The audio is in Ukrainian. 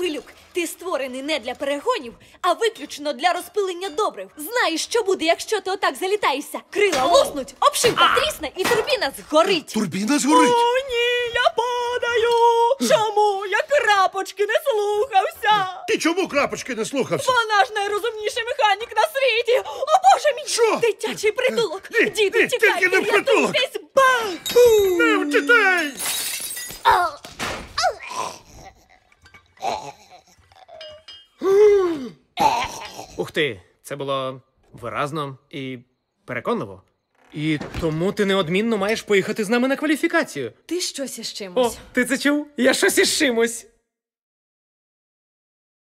Пилюк, ти створений не для перегонів, а виключно для розпилення добрив. Знаєш, що буде, якщо ти отак залітаєшся? Крила лоснуть, обшивка трісне і турбіна згорить. Турбіна згорить. О, ні, я падаю. Чому? Я крапочки не слухався. Ти чому крапочки не слухався? Вона ж найрозумніший механік на світі. О, боже мій! Що? Дитячий притулок. Ні, Діти, ні, тільки не в притулок. рятуйтесь, Ух ти, це було виразно і переконливо. І тому ти неодмінно маєш поїхати з нами на кваліфікацію. Ти щось із чимось. О, ти це чув? Я щось із чимось.